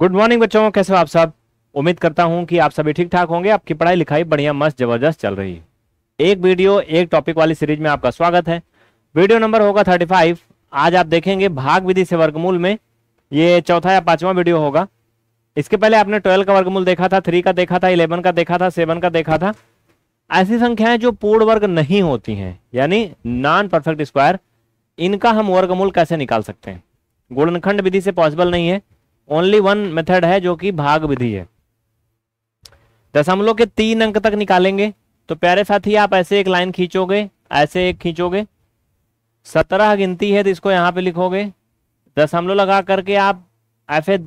good morning बच्चों कैसे हो आप सब उम्मीद करता हूँ कि आप सभी ठीक ठाक होंगे आपकी पढ़ाई लिखाई बढ़िया मस्त जबरदस्त चल रही है एक वीडियो एक टॉपिक वाली सीरीज में आपका स्वागत है वीडियो नंबर होगा थर्टी फाइव आज आप देखेंगे भाग विधि से वर्गमूल में ये चौथा या पांचवा वीडियो होगा इसके पहले आपने ट्वेल्व का वर्गमूल देखा था थ्री का देखा था इलेवन का देखा था सेवन का देखा था ऐसी संख्याएं जो पूर्ण वर्ग नहीं होती हैं यानी नॉन परफेक्ट स्क्वायर इनका हम वर्गमूल कैसे निकाल सकते हैं गोल्डनखंड विधि से पॉसिबल नहीं है ओनली वन मेथड है जो कि भाग विधि है दशमलव के तीन अंक तक निकालेंगे तो प्यारे साथी आप ऐसे एक लाइन खींचोगे ऐसे एक खींचोगे सत्रह गिनती है तो इसको यहां पे लिखोगे दशमलव लगा करके आप ऐसे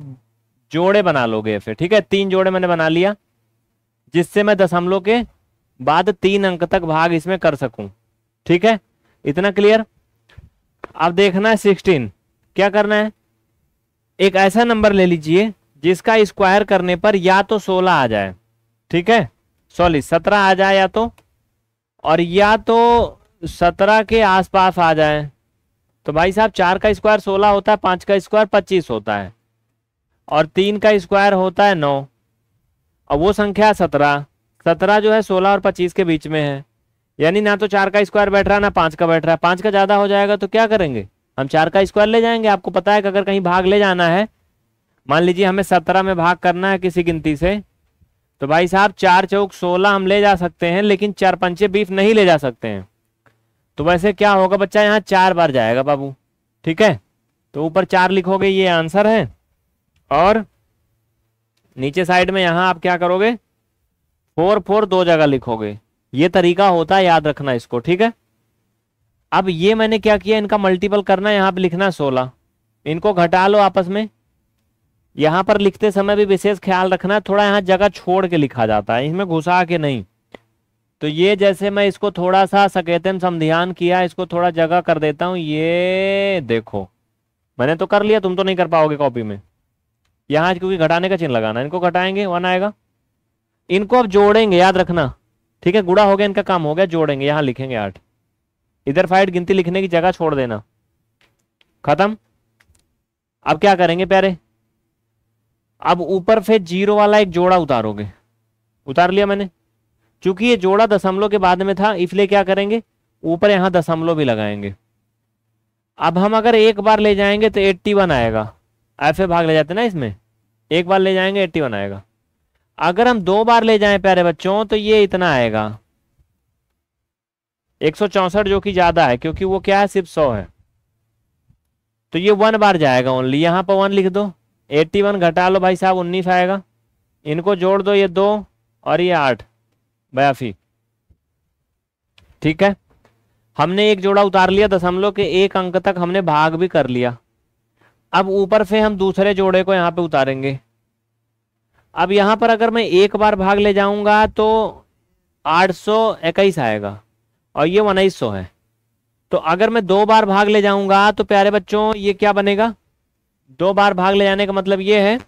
जोड़े बना लोगे ऐसे ठीक है तीन जोड़े मैंने बना लिया जिससे मैं दशमलव के बाद तीन अंक तक भाग इसमें कर सकूं ठीक है इतना क्लियर अब देखना है सिक्सटीन क्या करना है एक ऐसा नंबर ले लीजिए जिसका स्क्वायर करने पर या तो सोलह आ जाए ठीक है सॉरी सत्रह आ जाए या तो और या तो सत्रह के आसपास आ जाए तो भाई साहब चार का स्क्वायर सोलह होता है पांच का स्क्वायर पच्चीस होता है और तीन का स्क्वायर होता है नौ और वो संख्या सत्रह सत्रह जो है सोलह और पच्चीस के बीच में है यानी ना तो चार का स्क्वायर बैठ रहा है ना पांच का बैठ रहा है पांच का ज़्यादा हो जाएगा तो क्या करेंगे हम चार का स्क्वायर ले जाएंगे आपको पता है कि अगर कहीं भाग ले जाना है मान लीजिए हमें सत्रह में भाग करना है किसी गिनती से तो भाई साहब चार चौक सोलह हम ले जा सकते हैं लेकिन चार पंचे बीफ नहीं ले जा सकते हैं तो वैसे क्या होगा बच्चा यहाँ चार बार जाएगा बाबू ठीक है तो ऊपर चार लिखोगे ये आंसर है और नीचे साइड में यहाँ आप क्या करोगे फोर फोर दो जगह लिखोगे ये तरीका होता है याद रखना इसको ठीक है अब ये मैंने क्या किया इनका मल्टीपल करना है पर लिखना सोलह इनको घटा लो आपस में यहाँ पर लिखते समय भी विशेष ख्याल रखना थोड़ा यहाँ जगह छोड़ के लिखा जाता है इसमें घुसा के नहीं तो ये जैसे मैं इसको थोड़ा सा सकेतन समधियान किया इसको थोड़ा जगह कर देता हूँ ये देखो मैंने तो कर लिया तुम तो नहीं कर पाओगे कॉपी में यहाँ क्योंकि घटाने का चिन्ह लगाना इनको घटाएंगे वन आएगा इनको अब जोड़ेंगे याद रखना ठीक है गुड़ा हो गया इनका काम हो गया जोड़ेंगे यहाँ लिखेंगे आठ इधर फाइट गिनती लिखने की जगह छोड़ देना खत्म अब क्या करेंगे प्यारे अब ऊपर फिर जीरो वाला एक जोड़ा उतारोगे उतार लिया मैंने क्योंकि ये जोड़ा दशमलव के बाद में था इसलिए क्या करेंगे ऊपर यहाँ दशमलव भी लगाएंगे अब हम अगर एक बार ले जाएंगे तो एट्टी वन आएगा ऐसे भाग ले जाते ना इसमें एक बार ले जाएंगे एट्टी वन आएगा अगर हम दो बार ले जाएं प्यारे बच्चों तो ये इतना आएगा एक जो कि ज्यादा है क्योंकि वो क्या है सिर्फ सौ है तो ये वन बार जाएगा ओनली यहाँ पर वन लिख दो एट्टी वन घटा लो भाई साहब उन्नीस आएगा इनको जोड़ दो ये दो और ये आठ बयासी ठीक है हमने एक जोड़ा उतार लिया दशमलव के एक अंक तक हमने भाग भी कर लिया अब ऊपर से हम दूसरे जोड़े को यहाँ पे उतारेंगे अब यहाँ पर अगर मैं एक बार भाग ले जाऊंगा तो आठ सौ इक्कीस आएगा और ये उन्नीस सौ है तो अगर मैं दो बार भाग ले जाऊंगा तो प्यारे बच्चों ये क्या बनेगा दो बार भाग ले जाने का मतलब ये है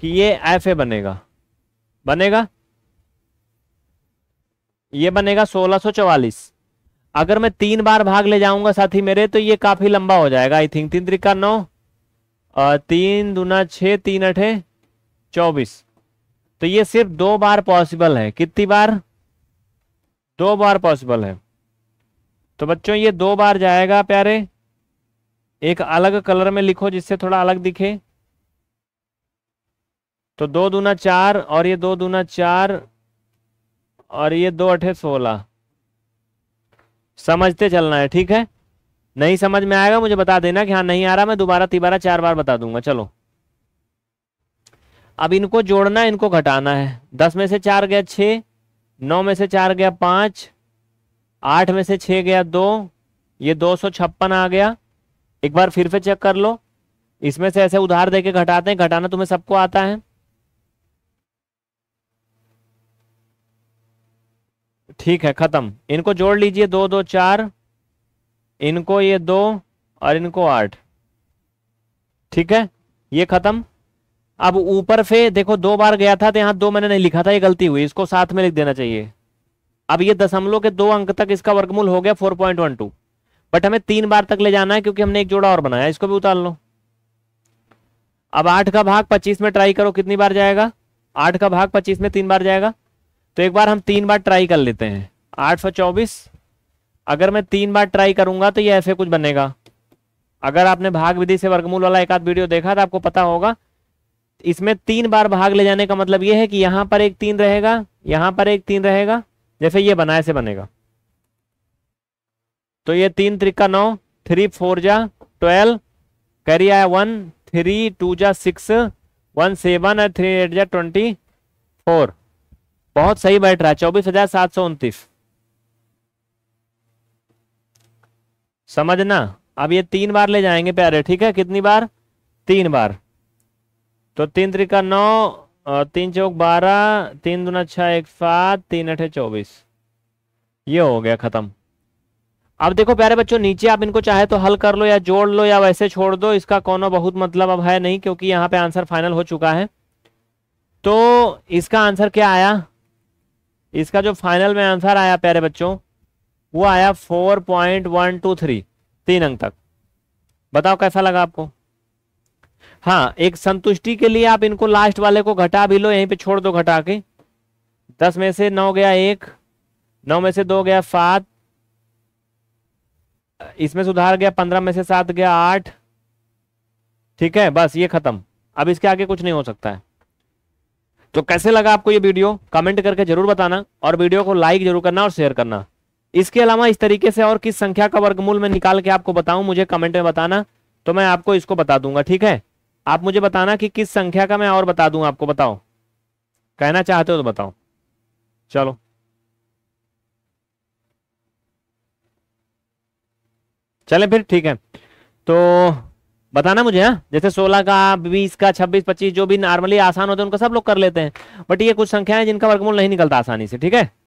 कि ये एफ ए बनेगा बनेगा ये बनेगा सोलह सो चौवालीस अगर मैं तीन बार भाग ले जाऊंगा साथी मेरे तो ये काफी लंबा हो जाएगा आई थिंक तीन त्रिका नौ तीन दूना छ तीन अठे चौबीस तो ये सिर्फ दो बार पॉसिबल है कितनी बार दो बार पॉसिबल है तो बच्चों ये दो बार जाएगा प्यारे एक अलग कलर में लिखो जिससे थोड़ा अलग दिखे तो दो दूना चार और ये दो दूना चार और ये दो अठे सोलह समझते चलना है ठीक है नहीं समझ में आएगा मुझे बता देना कि हाँ नहीं आ रहा मैं दोबारा तिबारा चार बार बता दूंगा चलो अब इनको जोड़ना इनको घटाना है दस में से चार गया छ नौ में से चार गया पांच आठ में से छ गया दो ये दो सौ छप्पन आ गया एक बार फिर से चेक कर लो इसमें से ऐसे उधार देके घटाते हैं घटाना तुम्हें सबको आता है ठीक है खत्म इनको जोड़ लीजिए दो दो चार इनको ये दो और इनको आठ ठीक है ये खत्म अब ऊपर से देखो दो बार गया था तो यहां दो मैंने नहीं लिखा था ये गलती हुई इसको साथ में लिख देना चाहिए अब ये दशमलव के दो अंक तक इसका वर्गमूल हो गया four point one two but हमें तीन बार तक ले जाना है क्योंकि हमने एक जोड़ा और बनाया इसको भी उतार लो अब आठ का भाग पच्चीस में ट्राई करो कितनी बार जाएगा आठ का भाग पच्चीस में तीन बार जाएगा तो एक बार हम तीन बार ट्राई कर लेते हैं आठ सौ चौबीस अगर मैं तीन बार ट्राई करूंगा तो ये ऐसे कुछ बनेगा अगर आपने भाग विधि से वर्गमूल वाला एक आध वीडियो देखा तो आपको पता होगा इसमें तीन बार भाग ले जाने का मतलब यह है कि यहां पर एक तीन रहेगा यहां पर एक तीन रहेगा जैसे ये बना ऐसे बनेगा तो ये तीन त्रिका नौ थ्री फोर जा ट्वेल्व कैरी आया वन थ्री टू जा सिक्स वन सेवन और थ्री एट जा ट्वेंटी फोर बहुत सही बैठ रहा है चौबीस हजार सात सौ उनतीस समझना अब ये तीन बार ले जाएंगे प्यारे ठीक है कितनी बार तीन बार तो तीन त्रिका नौ तीन चौक बारह तीन दुना छ एक सात तीन अठे चौबीस ये हो गया ख़त्म अब देखो प्यारे बच्चों नीचे आप इनको चाहे तो हल कर लो या जोड़ लो या वैसे छोड़ दो इसका कोनो बहुत मतलब अब है नहीं क्योंकि यहाँ पे आंसर फाइनल हो चुका है तो इसका आंसर क्या आया इसका जो फाइनल में आंसर आया प्यारे बच्चों वो आया four point one two three तीन अंक तक बताओ कैसा लगा आपको हाँ एक संतुष्टि के लिए आप इनको लास्ट वाले को घटा भी लो यहीं पे छोड़ दो घटा के दस में से नौ गया एक नौ में से दो गया सात इसमें सुधार गया पंद्रह में से सात गया आठ ठीक है बस ये खत्म अब इसके आगे कुछ नहीं हो सकता है तो कैसे लगा आपको ये वीडियो कमेंट करके जरूर बताना और वीडियो को लाइक जरूर करना और शेयर करना इसके अलावा इस तरीके से और किस संख्या का वर्गमूल में निकाल के आपको बताऊं मुझे कमेंट में बताना तो मैं आपको इसको बता दूंगा ठीक है आप मुझे बताना कि किस संख्या का मैं और बता दूं आपको बताओ कहना चाहते हो तो बताओ चलो चले फिर ठीक है तो बताना मुझे हाँ जैसे 16 का 20 का 26 25 जो भी नॉर्मली आसान होते हैं उनको सब लोग कर लेते हैं बट ये कुछ संख्याएं जिनका वर्गमूल नहीं निकलता आसानी से ठीक है